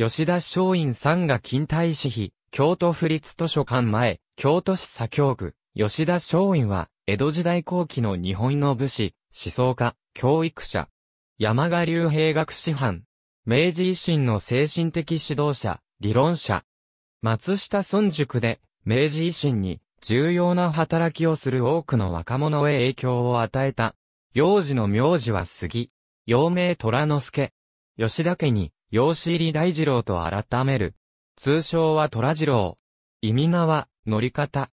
吉田松陰さんが近代史碑、京都府立図書館前、京都市左京区、吉田松陰は、江戸時代後期の日本の武士、思想家、教育者。山賀流兵学師範。明治維新の精神的指導者、理論者。松下村塾で、明治維新に重要な働きをする多くの若者へ影響を与えた。幼児の名字は杉。幼名虎之助。吉田家に養子入り大二郎と改める。通称は虎二郎。意味名は、乗り方。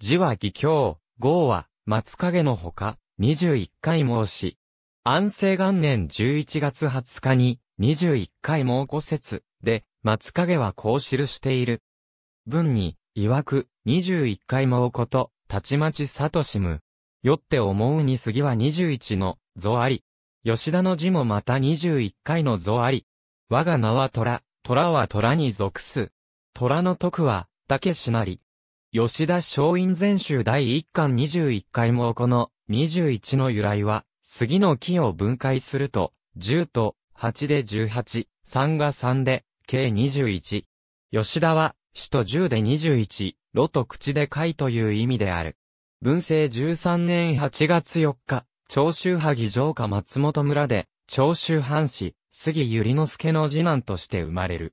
字は義教、号は、松影のほか、21回申し。安政元年11月20日に、21回申五説、で、松影はこう記している。文に、曰く、21回申こと、たちまちさとしむ。よって思うに次は21の、ぞあり。吉田の字もまた21回のぞあり。我が名は虎、虎は虎に属す。虎の徳は、竹しなり。吉田松陰全集第1巻21回もこの21の由来は、杉の木を分解すると、10と8で18、3が3で、計21。吉田は、死と10で21、炉と口で貝という意味である。文政13年8月4日、長州萩城下松本村で、長州藩士、杉百合之助の次男として生まれる。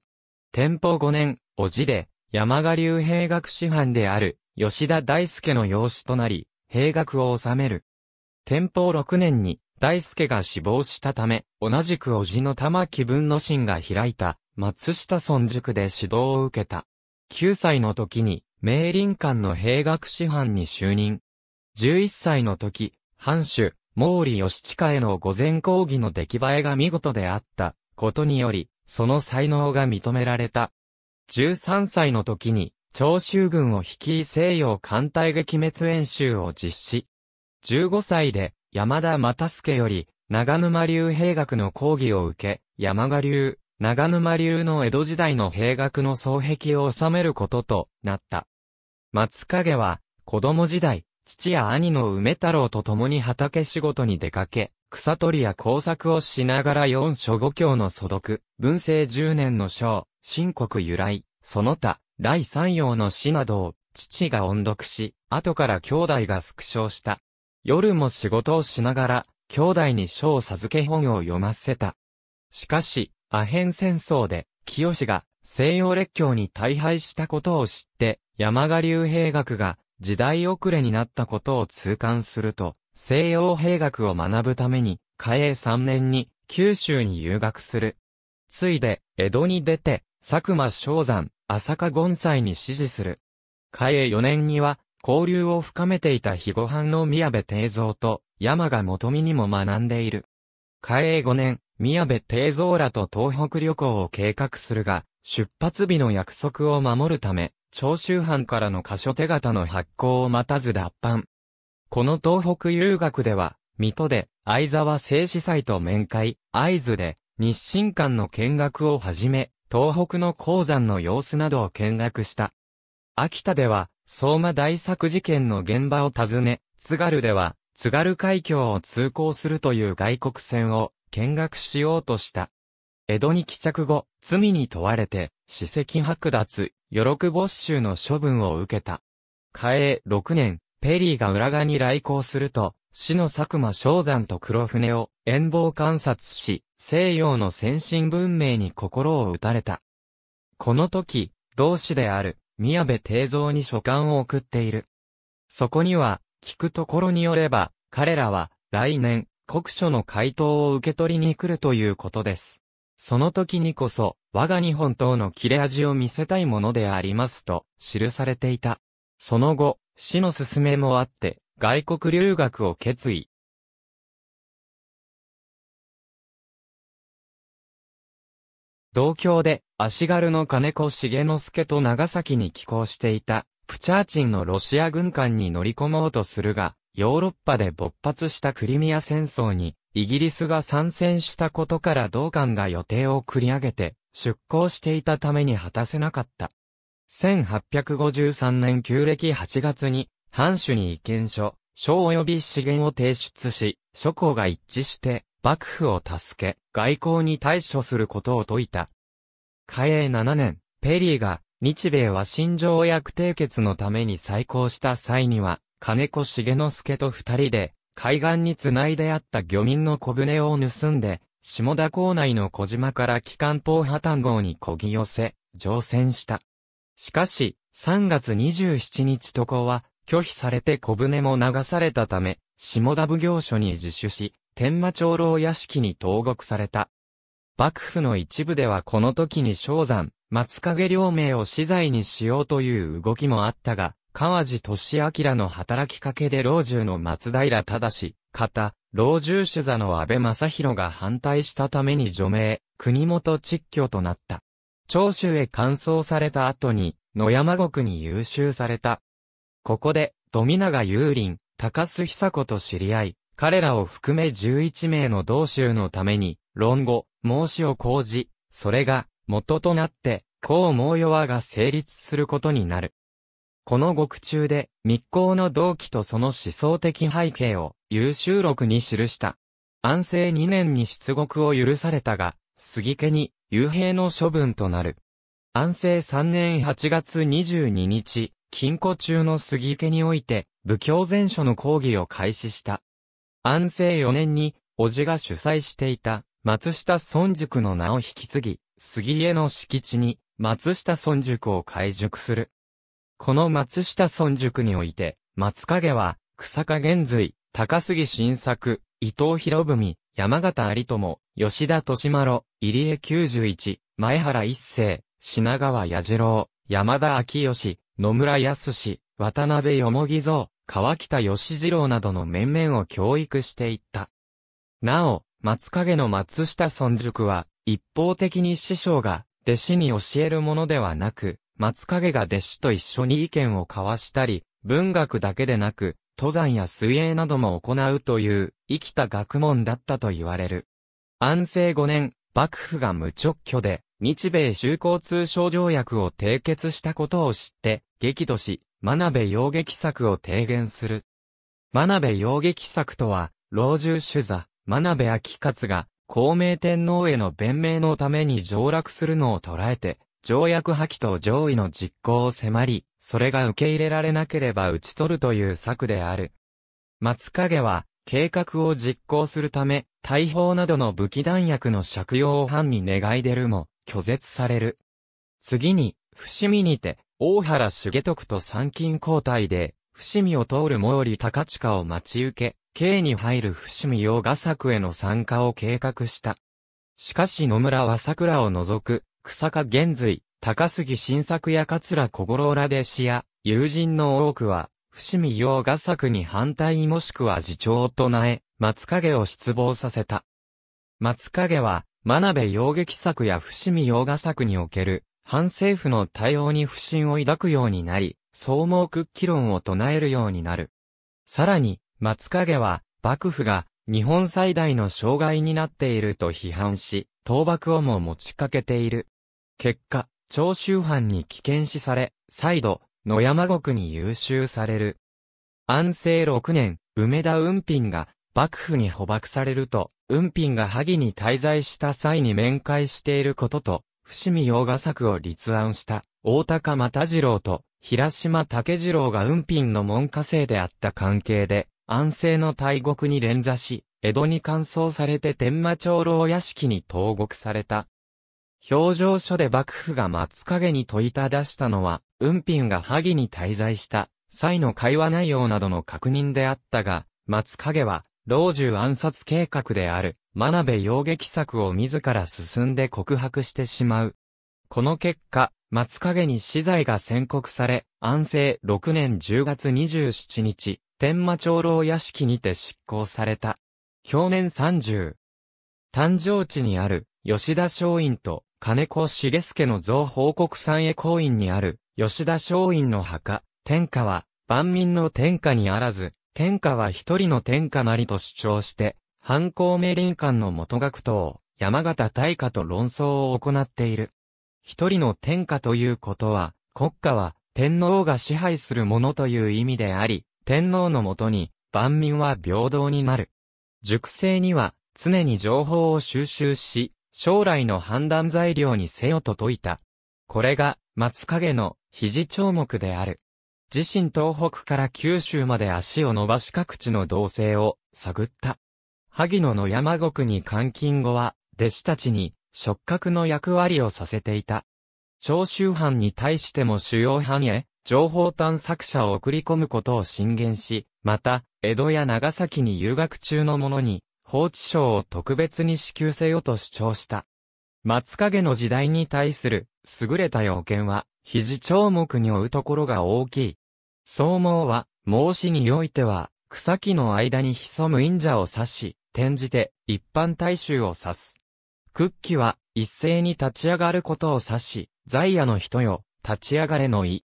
天保5年、おじで、山賀流兵学師範である、吉田大輔の養子となり、兵学を治める。天保6年に、大輔が死亡したため、同じくおじの玉木文の心が開いた、松下村塾で指導を受けた。9歳の時に、明林館の兵学師範に就任。11歳の時、藩主、毛利義親への御前講義の出来栄えが見事であったことにより、その才能が認められた。13歳の時に、長州軍を率い西洋艦隊撃滅演習を実施。15歳で、山田又助より、長沼流兵学の講義を受け、山賀流、長沼流の江戸時代の兵学の双璧を収めることとなった。松影は、子供時代、父や兄の梅太郎と共に畑仕事に出かけ、草取りや工作をしながら四書五教の素読、文政十年の章、新国由来、その他、来三葉の詩などを、父が音読し、後から兄弟が復唱した。夜も仕事をしながら、兄弟に書を授け本を読ませた。しかし、アヘン戦争で、清が西洋列強に大敗したことを知って、山賀流兵学が時代遅れになったことを痛感すると、西洋兵学を学ぶために、嘉永3年に九州に留学する。ついで、江戸に出て、佐久間昭山、浅香権斎に支持する。嘉永4年には、交流を深めていた肥後藩の宮部定蔵と山賀元美にも学んでいる。嘉永5年、宮部定蔵らと東北旅行を計画するが、出発日の約束を守るため、長州藩からの箇所手形の発行を待たず脱藩。この東北遊学では、水戸で、相沢製司祭と面会、合津で、日清館の見学をはじめ、東北の鉱山の様子などを見学した。秋田では、相馬大作事件の現場を訪ね、津軽では、津軽海峡を通行するという外国船を見学しようとした。江戸に帰着後、罪に問われて、史跡剥奪、余力没収の処分を受けた。嘉永6年、ペリーが浦賀に来航すると、死の佐久間昭山と黒船を遠望観察し、西洋の先進文明に心を打たれた。この時、同志である、宮部定蔵に書簡を送っている。そこには、聞くところによれば、彼らは、来年、国書の回答を受け取りに来るということです。その時にこそ、我が日本等の切れ味を見せたいものでありますと、記されていた。その後、死の勧めもあって、外国留学を決意。同郷で、足軽の金子重之助と長崎に寄港していた、プチャーチンのロシア軍艦に乗り込もうとするが、ヨーロッパで勃発したクリミア戦争に、イギリスが参戦したことから同艦が予定を繰り上げて出航していたために果たせなかった。1853年旧暦8月に、藩主に意見書、書及び資源を提出し、諸侯が一致して、幕府を助け、外交に対処することを説いた。嘉永7年、ペリーが、日米和親条約締結のために再興した際には、金子重之助と二人で、海岸につないであった漁民の小舟を盗んで、下田港内の小島から機関砲破綻号にこぎ寄せ、乗船した。しかし、3月27日渡航は拒否されて小舟も流されたため、下田奉行所に自首し、天満長老屋敷に投獄された。幕府の一部ではこの時に昇山、松影両名を死罪にしようという動きもあったが、川地俊明の働きかけで老中の松平忠、方、老中主座の安倍正宏が反対したために除名、国元実居となった。長州へ完走された後に、野山国に優秀された。ここで、富永雄林、高須久子と知り合い、彼らを含め11名の同州のために、論語、申しを講じ、それが、元となって、公毛弱が成立することになる。この獄中で密航の動機とその思想的背景を優秀録に記した。安政2年に出獄を許されたが、杉家に幽閉の処分となる。安政3年8月22日、禁錮中の杉家において、武教前書の講義を開始した。安政4年に、叔父が主催していた、松下村塾の名を引き継ぎ、杉家の敷地に、松下村塾を開塾する。この松下村塾において、松影は、草加玄瑞、高杉晋作、伊藤博文、山形有友、吉田利丸、入江九十一、前原一世、品川彌次郎、山田昭義、野村康、渡辺よもぎ蔵、川北義次郎などの面々を教育していった。なお、松影の松下村塾は、一方的に師匠が、弟子に教えるものではなく、松影が弟子と一緒に意見を交わしたり、文学だけでなく、登山や水泳なども行うという、生きた学問だったと言われる。安政5年、幕府が無直挙で、日米修好通商条約を締結したことを知って、激怒し、真鍋洋劇作を提言する。真鍋洋劇作とは、老中主座、真鍋明勝が、孔明天皇への弁明のために上洛するのを捉えて、条約破棄と上位の実行を迫り、それが受け入れられなければ討ち取るという策である。松影は、計画を実行するため、大砲などの武器弾薬の借用を藩に願い出るも、拒絶される。次に、伏見にて、大原重徳と参勤交代で、伏見を通る毛利高近を待ち受け、刑に入る伏見洋画作への参加を計画した。しかし野村は桜を除く、草加玄瑞、高杉晋作や桂小五郎ら弟子や、友人の多くは、伏見洋画作に反対もしくは自重を唱え、松影を失望させた。松影は、真鍋洋劇作や伏見洋画作における、反政府の対応に不信を抱くようになり、総盲屈起論を唱えるようになる。さらに、松影は、幕府が、日本最大の障害になっていると批判し、倒幕をも持ちかけている。結果、長州藩に危険視され、再度、野山国に優秀される。安政6年、梅田雲賓が幕府に捕獲されると、雲賓が萩に滞在した際に面会していることと、伏見洋画作を立案した大高又次郎と平島武次郎が雲賓の門下生であった関係で、安政の大国に連座し、江戸に乾燥されて天馬長老屋敷に投獄された。表情書で幕府が松影に問いただしたのは、運賓が萩に滞在した際の会話内容などの確認であったが、松影は、老中暗殺計画である、真鍋陽劇作を自ら進んで告白してしまう。この結果、松影に死罪が宣告され、安政6年10月27日、天馬長老屋敷にて執行された。去年30。誕生地にある、吉田松陰と金子重助の造報告んへ公院にある、吉田松陰の墓、天下は、万民の天下にあらず、天下は一人の天下なりと主張して、反抗明林間の元学徒、山形大化と論争を行っている。一人の天下ということは、国家は天皇が支配するものという意味であり、天皇のもとに万民は平等になる。熟成には常に情報を収集し、将来の判断材料にせよと説いた。これが、松影の、肘長目である。自身東北から九州まで足を伸ばし各地の動静を、探った。萩野の山国に監禁後は、弟子たちに、触覚の役割をさせていた。長州藩に対しても主要藩へ、情報探索者を送り込むことを進言し、また、江戸や長崎に留学中の者に、法治賞を特別に支給せよと主張した。松影の時代に対する優れた要件は、肘長目に追うところが大きい。総網は、申子においては、草木の間に潜む忍者を指し、転じて一般大衆を指す。屈機は一斉に立ち上がることを指し、在野の人よ、立ち上がれの意。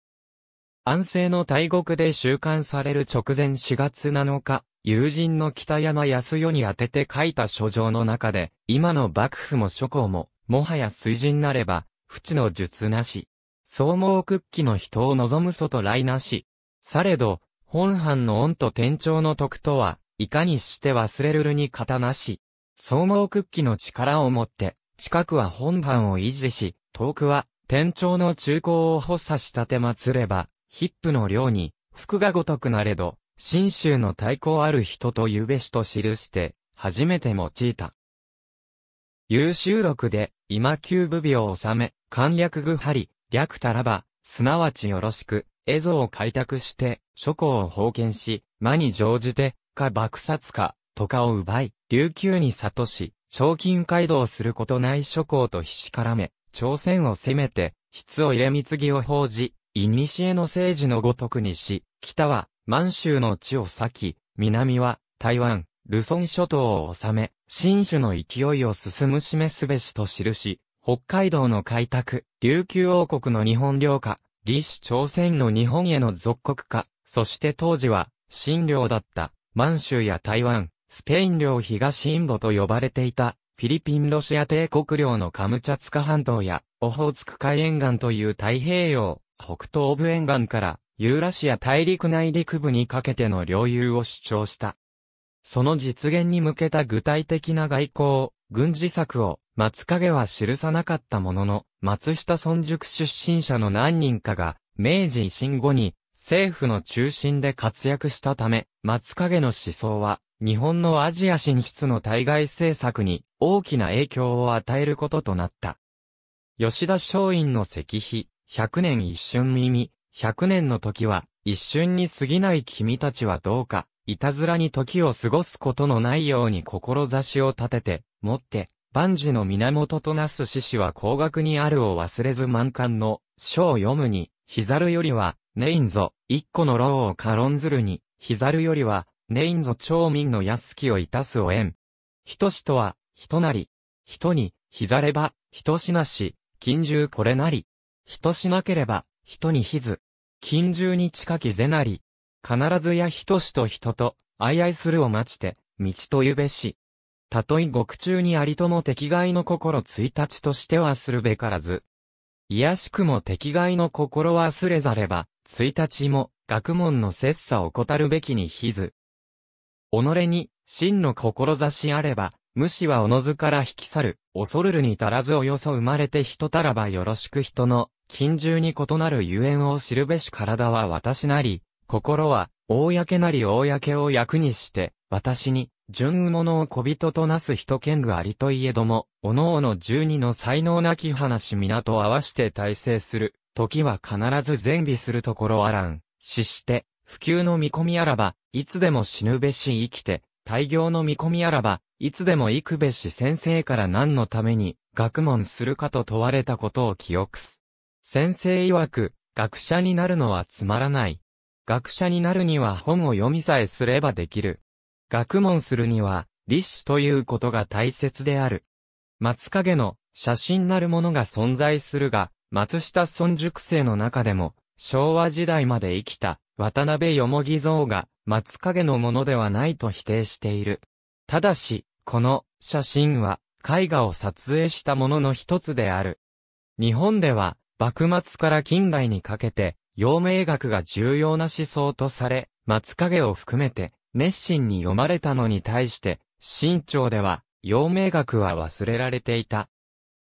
安政の大国で収監される直前4月7日、友人の北山康代に宛てて書いた書状の中で、今の幕府も諸侯も、もはや水人なれば、不知の術なし。総盲屈気の人を望む外来なし。されど、本藩の恩と天長の徳とは、いかにして忘れるるに型なし。総盲屈気の力をもって、近くは本藩を維持し、遠くは、天長の中高を補佐したて祭れば、ヒップの量に、服がごとくなれど、信州の太鼓ある人とうべしと記して、初めて用いた。優秀録で、今急部備を治め、簡略具張、略たらば、すなわちよろしく、絵像を開拓して、諸侯を封建し、魔に乗じて、か爆殺か、とかを奪い、琉球に悟し、賞金街道することない諸侯とひしからめ、朝鮮を攻めて、質を入れ貢ぎを報じ、古の政治のごとくにし、北は、満州の地を裂き、南は台湾、ルソン諸島を治め、新種の勢いを進む示すべしと記し、北海道の開拓、琉球王国の日本領下、李氏朝鮮の日本への属国化、そして当時は、新領だった満州や台湾、スペイン領東インドと呼ばれていた、フィリピンロシア帝国領のカムチャツカ半島や、オホーツク海沿岸という太平洋、北東部沿岸から、ユーラシア大陸内陸部にかけての領有を主張した。その実現に向けた具体的な外交、軍事策を松影は記さなかったものの、松下村塾出身者の何人かが、明治維新後に政府の中心で活躍したため、松影の思想は、日本のアジア進出の対外政策に大きな影響を与えることとなった。吉田松陰の石碑、百年一瞬耳、100年の時は、一瞬に過ぎない君たちはどうか、いたずらに時を過ごすことのないように志を立てて、持って、万事の源となす獅子は高額にあるを忘れず満貫の、書を読むに、ひざるよりは、ネインぞ、一個の牢を軽んずるに、ひざるよりは、ネインぞ町民の安きをいたすを縁。人しとは、人なり。人に、ひざれば、人しなし、近獣これなり。人しなければ、人にひず。近中に近きぜなり、必ずや人しと人と、相愛するを待ちて、道とゆべし。たとえ獄中にありとも敵害の心ついたちとしてはするべからず。いやしくも敵害の心はすれざれば、ついたちも、学問の切磋を怠るべきにひず。己に、真の志あれば、無視はおのずから引き去る、恐るるに足らずおよそ生まれて人たらばよろしく人の、近中に異なるゆえんを知るべし体は私なり、心は、公なり公を役にして、私に、純右者を小人となす人剣具ありといえども、おのおの十二の才能なき話皆と合わして体制する、時は必ず善美するところあらん、死して、普及の見込みあらば、いつでも死ぬべし生きて、大行の見込みあらば、いつでも幾べし先生から何のために、学問するかと問われたことを記憶す。先生曰く、学者になるのはつまらない。学者になるには本を読みさえすればできる。学問するには、立志ということが大切である。松影の写真なるものが存在するが、松下村塾生の中でも、昭和時代まで生きた渡辺よもぎ像が松影のものではないと否定している。ただし、この写真は絵画を撮影したものの一つである。日本では幕末から近代にかけて、陽明学が重要な思想とされ、松影を含めて、熱心に読まれたのに対して、清朝では、陽明学は忘れられていた。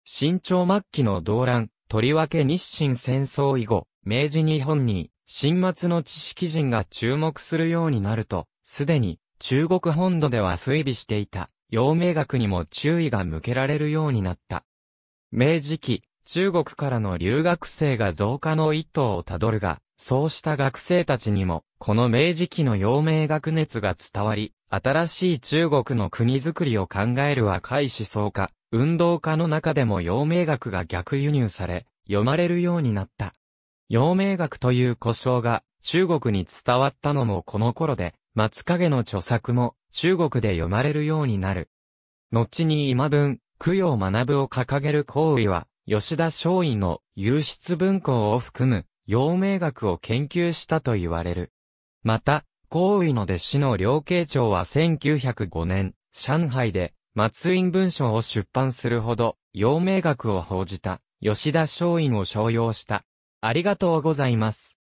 清朝末期の動乱、とりわけ日清戦争以後、明治日本に、新末の知識人が注目するようになると、すでに、中国本土では推微していた、陽明学にも注意が向けられるようになった。明治期、中国からの留学生が増加の一途をたどるが、そうした学生たちにも、この明治期の陽明学熱が伝わり、新しい中国の国づくりを考える若い思想家、運動家の中でも陽明学が逆輸入され、読まれるようになった。陽明学という故障が中国に伝わったのもこの頃で、松影の著作も中国で読まれるようになる。後に今文、供養学ぶを掲げる行為は、吉田松陰の有質文庫を含む、陽明学を研究したと言われる。また、高位の弟子の両慶長は1905年、上海で、松陰文書を出版するほど、陽明学を報じた、吉田松陰を商用した。ありがとうございます。